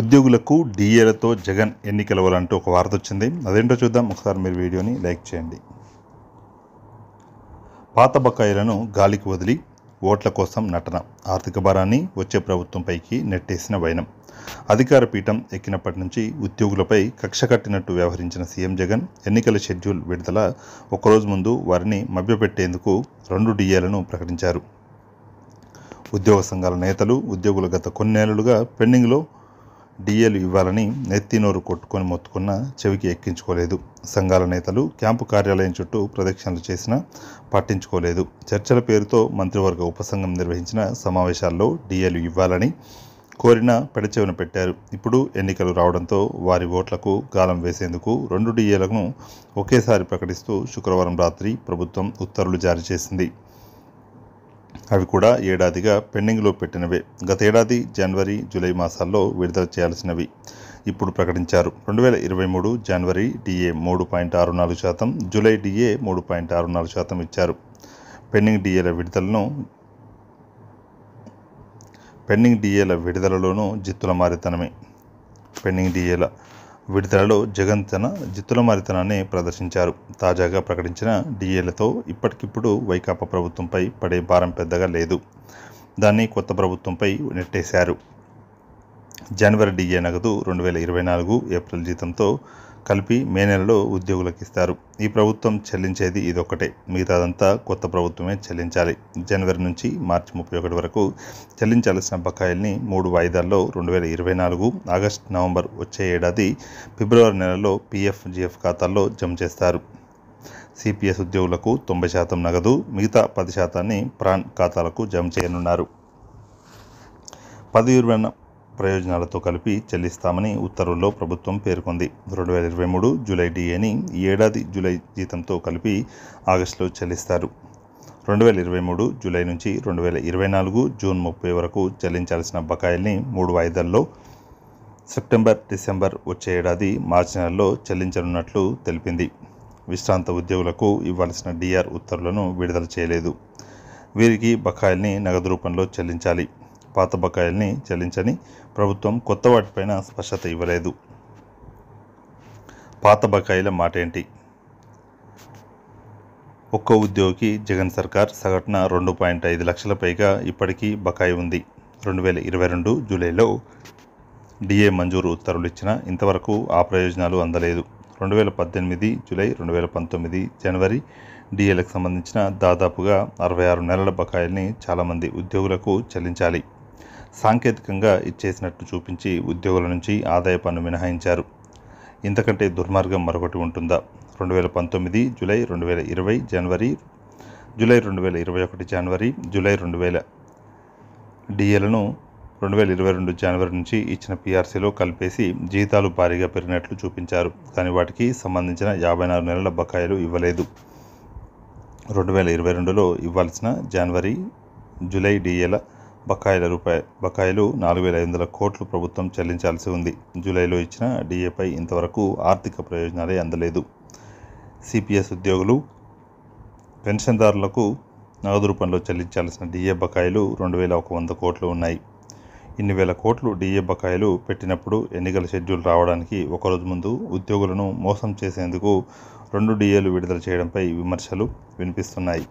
ఉద్యోగులకు డిఏలతో జగన్ ఎన్నికలవ్వాలంటూ ఒక వార్త వచ్చింది అదేంటో చూద్దాం ఒకసారి మీరు వీడియోని లైక్ చేయండి పాత బకాయిలను గాలికి వదిలి ఓట్ల కోసం నటన ఆర్థిక భారాన్ని వచ్చే ప్రభుత్వంపైకి నెట్టేసిన వైనం అధికార పీఠం ఎక్కినప్పటి నుంచి ఉద్యోగులపై కక్ష కట్టినట్టు వ్యవహరించిన సీఎం జగన్ ఎన్నికల షెడ్యూల్ విడుదల ఒకరోజు ముందు వారిని మభ్యపెట్టేందుకు రెండు డిఏలను ప్రకటించారు ఉద్యోగ సంఘాల నేతలు ఉద్యోగులు గత కొన్నేళ్లుగా పెండింగ్లో డిఎలు ఇవ్వాలని నెత్తినోరు కొట్టుకొని మొత్తుకున్న చెవికి ఎక్కించుకోలేదు సంఘాల నేతలు క్యాంపు కార్యాలయం చుట్టూ ప్రదక్షిణలు చేసినా పట్టించుకోలేదు చర్చల పేరుతో మంత్రివర్గ ఉపసంఘం నిర్వహించిన సమావేశాల్లో డిఎలు ఇవ్వాలని కోరిన పెడచెవిన పెట్టారు ఇప్పుడు ఎన్నికలు రావడంతో వారి ఓట్లకు గాలం వేసేందుకు రెండు డిఏలను ఒకేసారి ప్రకటిస్తూ శుక్రవారం రాత్రి ప్రభుత్వం ఉత్తర్వులు జారీ చేసింది అవి కూడా ఏడాదిగా పెండింగ్లో పెట్టినవే గతేడాది జనవరి జూలై మాసాల్లో విడుదల చేయాల్సినవి ఇప్పుడు ప్రకటించారు రెండు వేల ఇరవై మూడు జనవరి డిఏ మూడు పాయింట్ ఆరు నాలుగు శాతం జూలై డిఏ మూడు పాయింట్ ఆరు నాలుగు శాతం ఇచ్చారు పెండింగ్ డిఏల విడుదలను పెండింగ్ డిఏల విడుదలలోనూ జిత్తుల మారితనమే పెండింగ్ డిఏల విడుదలలో జగన్ తన జిత్తులమారితనాన్ని ప్రదర్శించారు తాజాగా ప్రకటించిన డిఏలతో ఇప్పటికిప్పుడు వైకాపా ప్రభుత్వంపై పడే భారం పెద్దగా లేదు దాన్ని కొత్త ప్రభుత్వంపై నెట్టేశారు జనవరి డిఏ నగదు రెండు వేల ఇరవై నాలుగు ఏప్రిల్ జీతంతో కలిపి మే నెలలో ఉద్యోగులకు ఇస్తారు ఈ ప్రభుత్వం చెల్లించేది ఇదొక్కటే మిగతాదంతా కొత్త ప్రభుత్వమే చెల్లించాలి జనవరి నుంచి మార్చి ముప్పై ఒకటి వరకు చెల్లించాల్సిన బకాయిల్ని మూడు వాయిదాల్లో రెండు వేల ఇరవై నాలుగు ఆగస్ట్ నవంబర్ వచ్చే ఏడాది ఫిబ్రవరి నెలలో పీఎఫ్ జీఎఫ్ ఖాతాల్లో జమ చేస్తారు సిపిఎస్ ఉద్యోగులకు తొంభై శాతం నగదు మిగతా పది శాతాన్ని ప్రాన్ ఖాతాలకు జమ చేయనున్నారు పదవి విరమణ ప్రయోజనాలతో కలిపి చెల్లిస్తామని ఉత్తర్వుల్లో ప్రభుత్వం పేర్కొంది రెండు వేల ఇరవై మూడు జూలై డిఏని ఏడాది జూలై జీతంతో కలిపి ఆగస్టులో చెల్లిస్తారు రెండు వేల ఇరవై మూడు జూలై నుంచి రెండు వేల ఇరవై నాలుగు జూన్ ముప్పై వరకు చెల్లించాల్సిన బకాయిల్ని మూడు వాయిదాల్లో సెప్టెంబర్ డిసెంబర్ వచ్చే ఏడాది మార్చి నెలలో చెల్లించనున్నట్లు తెలిపింది విశ్రాంత ఉద్యోగులకు ఇవ్వాల్సిన డిఆర్ ఉత్తర్వులను విడుదల చేయలేదు వీరికి బకాయిల్ని నగదు రూపంలో చెల్లించాలి పాత బకాయిల్ని చెల్లించని ప్రభుత్వం కొత్త వాటిపైన స్పష్టత ఇవ్వలేదు పాత బకాయిల మాట ఏంటి ఒక్క ఉద్యోగికి జగన్ సర్కార్ సగటున రెండు పాయింట్ ఐదు లక్షల పైగా ఇప్పటికీ బకాయి ఉంది రెండు వేల ఇరవై రెండు జూలైలో డిఏ మంజూరు ఉత్తర్వులు ఇచ్చిన ఇంతవరకు ఆ ప్రయోజనాలు అందలేదు రెండు వేల పద్దెనిమిది జూలై రెండు వేల పంతొమ్మిది జనవరి డిఏలకు సంబంధించిన దాదాపుగా అరవై ఆరు నెలల బకాయిల్ని చాలామంది ఉద్యోగులకు చెల్లించాలి సాంకేతికంగా ఇచ్చేసినట్లు చూపించి ఉద్యోగుల నుంచి ఆదాయ పన్ను మినహాయించారు ఇంతకంటే దుర్మార్గం మరొకటి ఉంటుందా రెండు వేల పంతొమ్మిది జూలై రెండు వేల ఇరవై జనవరి జూలై రెండు వేల ఇరవై ఒకటి జనవరి జూలై రెండు వేల డిఏలను రెండు వేల ఇరవై రెండు జనవరి నుంచి ఇచ్చిన పీఆర్సీలో కలిపేసి జీతాలు భారీగా పెరిగినట్లు చూపించారు కానీ వాటికి సంబంధించిన యాభై నాలుగు నెలల బకాయిలు ఇవ్వలేదు రెండు వేల ఇరవై రెండులో ఇవ్వాల్సిన జనవరి జూలై డిఏల బకాయిల రూపాయి బకాయిలు నాలుగు వేల ఐదు వందల కోట్లు ప్రభుత్వం చెల్లించాల్సి ఉంది జూలైలో ఇచ్చిన డిఏపై ఇంతవరకు ఆర్థిక ప్రయోజనాలే అందలేదు సిపిఎస్ ఉద్యోగులు పెన్షన్దారులకు నగదు రూపంలో చెల్లించాల్సిన డిఏ బకాయిలు రెండు వేల ఒక వంద కోట్లు ఉన్నాయి ఇన్ని వేల కోట్లు డిఏ బకాయిలు పెట్టినప్పుడు ఎన్నికల షెడ్యూల్ రావడానికి ఒకరోజు ముందు ఉద్యోగులను మోసం చేసేందుకు రెండు డిఏలు విడుదల చేయడంపై విమర్శలు వినిపిస్తున్నాయి